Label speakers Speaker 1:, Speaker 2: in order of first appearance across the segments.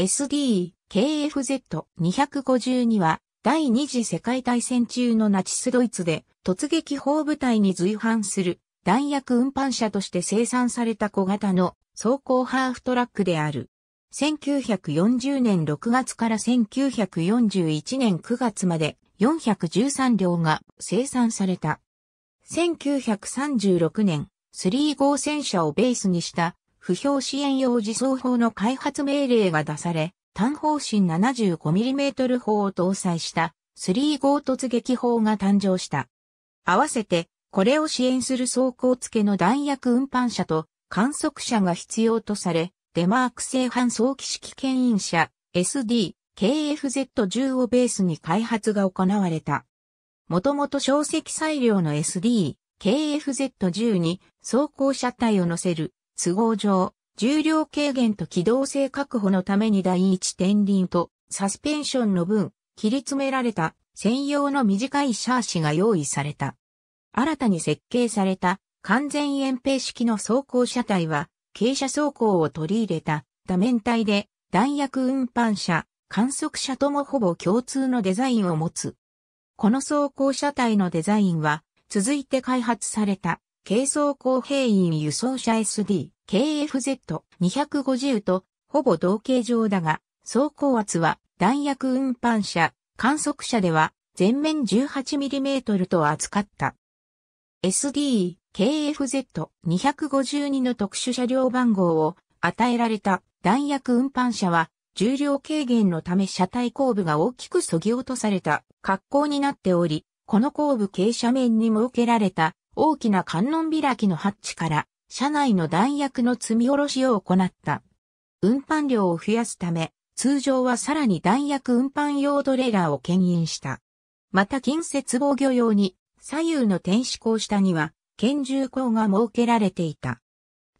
Speaker 1: SD-KFZ-252 は第二次世界大戦中のナチスドイツで突撃砲部隊に随伴する弾薬運搬車として生産された小型の走行ハーフトラックである。1940年6月から1941年9月まで413両が生産された。1936年、3号戦車をベースにした不評支援用自走砲の開発命令が出され、単方針 75mm 砲を搭載した3号突撃砲が誕生した。合わせて、これを支援する装甲付けの弾薬運搬車と観測車が必要とされ、デマーク製反装機式牽引車 SD、KFZ10 をベースに開発が行われた。もともと小積載量の SD、KFZ10 に装甲車体を乗せる都合上、重量軽減と機動性確保のために第一天輪とサスペンションの分、切り詰められた専用の短いシャーシが用意された。新たに設計された完全延平式の走行車体は、傾斜走行を取り入れた多面体で、弾薬運搬車、観測車ともほぼ共通のデザインを持つ。この走行車体のデザインは、続いて開発された軽装工兵員輸送車 SD、KFZ250 とほぼ同型状だが、走行圧は弾薬運搬車、観測車では全面 18mm と扱った。SD、KFZ252 の特殊車両番号を与えられた弾薬運搬車は重量軽減のため車体後部が大きく削ぎ落とされた格好になっており、この後部傾斜面に設けられた大きな観音開きのハッチから車内の弾薬の積み下ろしを行った。運搬量を増やすため、通常はさらに弾薬運搬用トレーラーを牽引した。また近接防御用に左右の天使港下には拳銃口が設けられていた。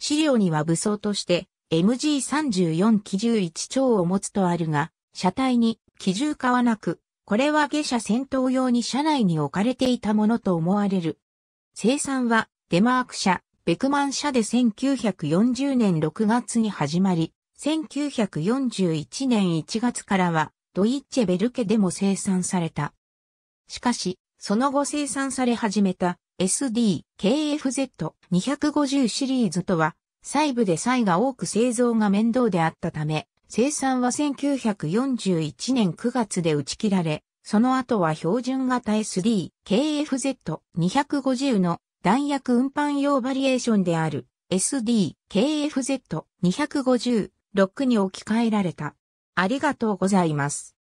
Speaker 1: 資料には武装として MG34 機銃1丁を持つとあるが、車体に機銃化はなく、これは下車戦闘用に車内に置かれていたものと思われる。生産はデマーク社、ベクマン社で1940年6月に始まり、1941年1月からはドイッチェベルケでも生産された。しかし、その後生産され始めた SD、KFZ250 シリーズとは、細部で異が多く製造が面倒であったため、生産は1941年9月で打ち切られ、その後は標準型 SD、KFZ250 の弾薬運搬用バリエーションである SD、KFZ250、ロックに置き換えられた。ありがとうございます。